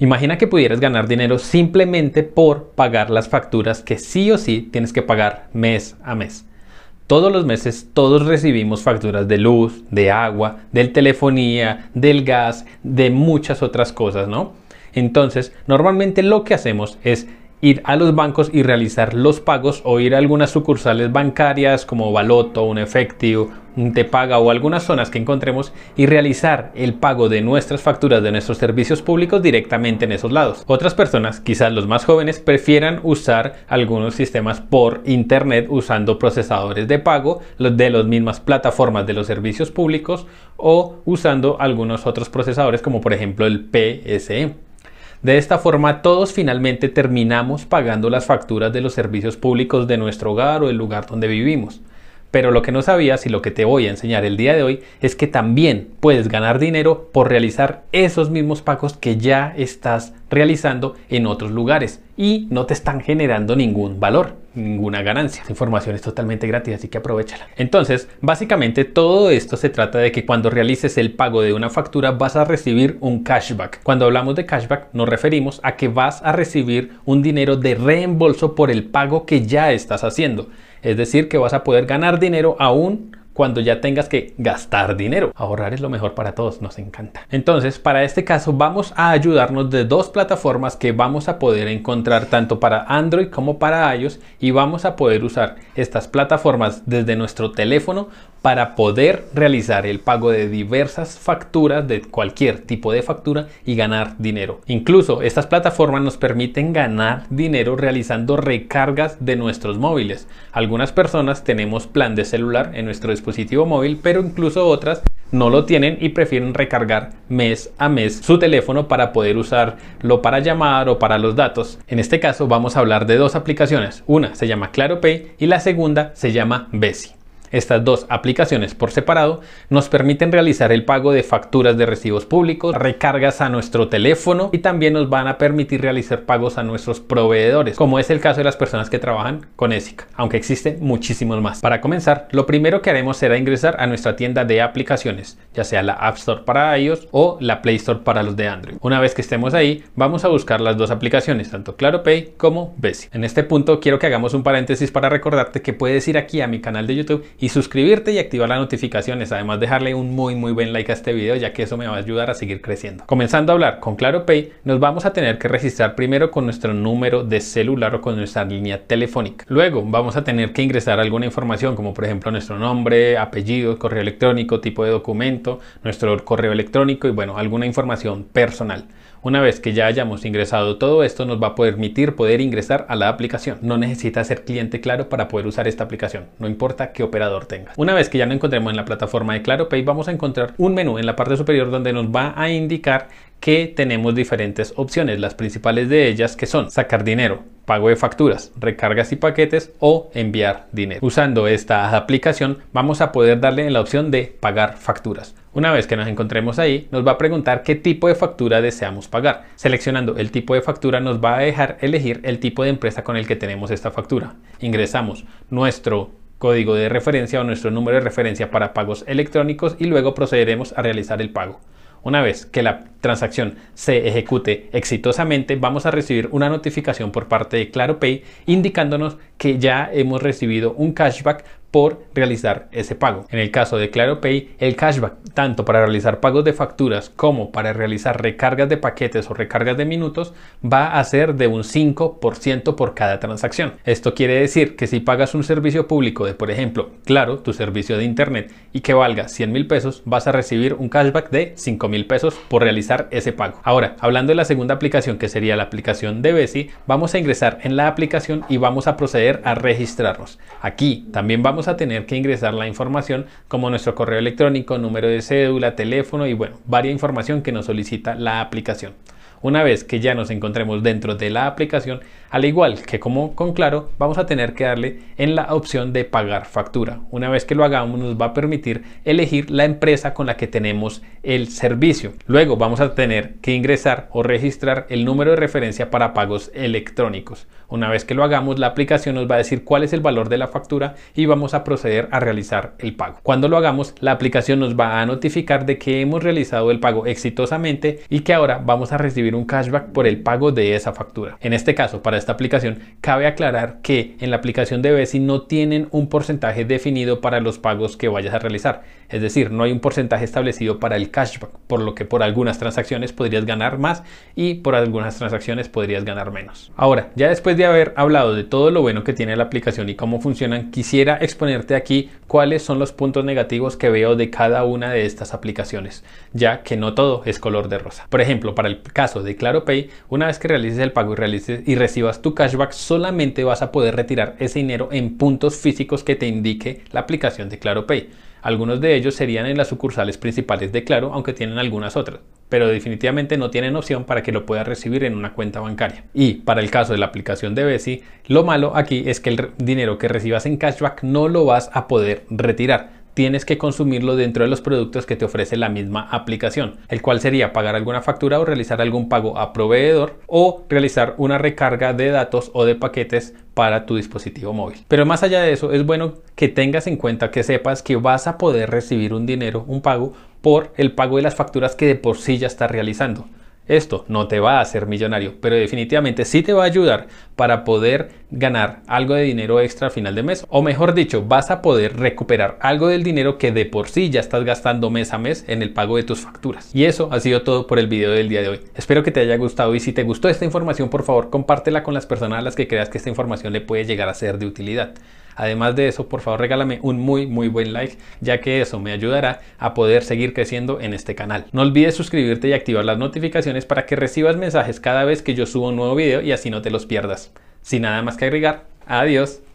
Imagina que pudieras ganar dinero simplemente por pagar las facturas que sí o sí tienes que pagar mes a mes. Todos los meses todos recibimos facturas de luz, de agua, de telefonía, del gas, de muchas otras cosas, ¿no? Entonces, normalmente lo que hacemos es ir a los bancos y realizar los pagos o ir a algunas sucursales bancarias como Baloto, un Efectivo te paga o algunas zonas que encontremos y realizar el pago de nuestras facturas de nuestros servicios públicos directamente en esos lados. Otras personas, quizás los más jóvenes, prefieran usar algunos sistemas por internet usando procesadores de pago de las mismas plataformas de los servicios públicos o usando algunos otros procesadores como por ejemplo el PSE. De esta forma todos finalmente terminamos pagando las facturas de los servicios públicos de nuestro hogar o el lugar donde vivimos. Pero lo que no sabías y lo que te voy a enseñar el día de hoy es que también puedes ganar dinero por realizar esos mismos pacos que ya estás realizando en otros lugares y no te están generando ningún valor ninguna ganancia. Esta información es totalmente gratis, así que aprovechala. Entonces, básicamente todo esto se trata de que cuando realices el pago de una factura vas a recibir un cashback. Cuando hablamos de cashback nos referimos a que vas a recibir un dinero de reembolso por el pago que ya estás haciendo. Es decir, que vas a poder ganar dinero aún cuando ya tengas que gastar dinero. Ahorrar es lo mejor para todos, nos encanta. Entonces, para este caso vamos a ayudarnos de dos plataformas que vamos a poder encontrar tanto para Android como para iOS y vamos a poder usar estas plataformas desde nuestro teléfono para poder realizar el pago de diversas facturas, de cualquier tipo de factura y ganar dinero. Incluso estas plataformas nos permiten ganar dinero realizando recargas de nuestros móviles. Algunas personas tenemos plan de celular en nuestro dispositivo móvil, pero incluso otras no lo tienen y prefieren recargar mes a mes su teléfono para poder usarlo para llamar o para los datos. En este caso vamos a hablar de dos aplicaciones. Una se llama ClaroPay y la segunda se llama Besi. Estas dos aplicaciones por separado nos permiten realizar el pago de facturas de recibos públicos, recargas a nuestro teléfono y también nos van a permitir realizar pagos a nuestros proveedores, como es el caso de las personas que trabajan con ESIC, aunque existen muchísimos más. Para comenzar, lo primero que haremos será ingresar a nuestra tienda de aplicaciones, ya sea la App Store para iOS o la Play Store para los de Android. Una vez que estemos ahí, vamos a buscar las dos aplicaciones, tanto Claro Pay como Besi. En este punto quiero que hagamos un paréntesis para recordarte que puedes ir aquí a mi canal de YouTube y suscribirte y activar las notificaciones. Además dejarle un muy muy buen like a este video ya que eso me va a ayudar a seguir creciendo. Comenzando a hablar con Claro Pay nos vamos a tener que registrar primero con nuestro número de celular o con nuestra línea telefónica. Luego vamos a tener que ingresar alguna información como por ejemplo nuestro nombre, apellido, correo electrónico, tipo de documento, nuestro correo electrónico y bueno, alguna información personal. Una vez que ya hayamos ingresado todo esto, nos va a permitir poder ingresar a la aplicación. No necesita ser cliente Claro para poder usar esta aplicación, no importa qué operador tengas. Una vez que ya nos encontremos en la plataforma de Claro Pay, vamos a encontrar un menú en la parte superior donde nos va a indicar que tenemos diferentes opciones, las principales de ellas que son sacar dinero, pago de facturas, recargas y paquetes o enviar dinero. Usando esta aplicación vamos a poder darle en la opción de pagar facturas. Una vez que nos encontremos ahí, nos va a preguntar qué tipo de factura deseamos pagar. Seleccionando el tipo de factura nos va a dejar elegir el tipo de empresa con el que tenemos esta factura. Ingresamos nuestro código de referencia o nuestro número de referencia para pagos electrónicos y luego procederemos a realizar el pago. Una vez que la transacción se ejecute exitosamente, vamos a recibir una notificación por parte de ClaroPay indicándonos que ya hemos recibido un cashback por realizar ese pago. En el caso de Claro Pay, el cashback, tanto para realizar pagos de facturas como para realizar recargas de paquetes o recargas de minutos, va a ser de un 5% por cada transacción. Esto quiere decir que si pagas un servicio público de, por ejemplo, Claro, tu servicio de Internet, y que valga 100 mil pesos, vas a recibir un cashback de 5 mil pesos por realizar ese pago. Ahora, hablando de la segunda aplicación, que sería la aplicación de Besi, vamos a ingresar en la aplicación y vamos a proceder a registrarnos. Aquí también vamos a tener que ingresar la información como nuestro correo electrónico, número de cédula, teléfono y bueno, varia información que nos solicita la aplicación. Una vez que ya nos encontremos dentro de la aplicación, al igual que como con Claro, vamos a tener que darle en la opción de pagar factura. Una vez que lo hagamos nos va a permitir elegir la empresa con la que tenemos el servicio. Luego vamos a tener que ingresar o registrar el número de referencia para pagos electrónicos. Una vez que lo hagamos, la aplicación nos va a decir cuál es el valor de la factura y vamos a proceder a realizar el pago. Cuando lo hagamos, la aplicación nos va a notificar de que hemos realizado el pago exitosamente y que ahora vamos a recibir un cashback por el pago de esa factura. En este caso, para esta aplicación, cabe aclarar que en la aplicación de Besi no tienen un porcentaje definido para los pagos que vayas a realizar. Es decir, no hay un porcentaje establecido para el cashback, por lo que por algunas transacciones podrías ganar más y por algunas transacciones podrías ganar menos. Ahora, ya después de haber hablado de todo lo bueno que tiene la aplicación y cómo funcionan, quisiera exponerte aquí cuáles son los puntos negativos que veo de cada una de estas aplicaciones, ya que no todo es color de rosa. Por ejemplo, para el caso de Claro Pay, una vez que realices el pago y, realices y recibas tu cashback, solamente vas a poder retirar ese dinero en puntos físicos que te indique la aplicación de Claro Pay. Algunos de ellos serían en las sucursales principales de Claro, aunque tienen algunas otras, pero definitivamente no tienen opción para que lo puedas recibir en una cuenta bancaria. Y para el caso de la aplicación de Besi, lo malo aquí es que el dinero que recibas en cashback no lo vas a poder retirar tienes que consumirlo dentro de los productos que te ofrece la misma aplicación, el cual sería pagar alguna factura o realizar algún pago a proveedor o realizar una recarga de datos o de paquetes para tu dispositivo móvil. Pero más allá de eso, es bueno que tengas en cuenta que sepas que vas a poder recibir un dinero, un pago, por el pago de las facturas que de por sí ya estás realizando. Esto no te va a hacer millonario, pero definitivamente sí te va a ayudar para poder ganar algo de dinero extra a final de mes. O mejor dicho, vas a poder recuperar algo del dinero que de por sí ya estás gastando mes a mes en el pago de tus facturas. Y eso ha sido todo por el video del día de hoy. Espero que te haya gustado y si te gustó esta información, por favor, compártela con las personas a las que creas que esta información le puede llegar a ser de utilidad. Además de eso, por favor regálame un muy muy buen like, ya que eso me ayudará a poder seguir creciendo en este canal. No olvides suscribirte y activar las notificaciones para que recibas mensajes cada vez que yo subo un nuevo video y así no te los pierdas. Sin nada más que agregar, adiós.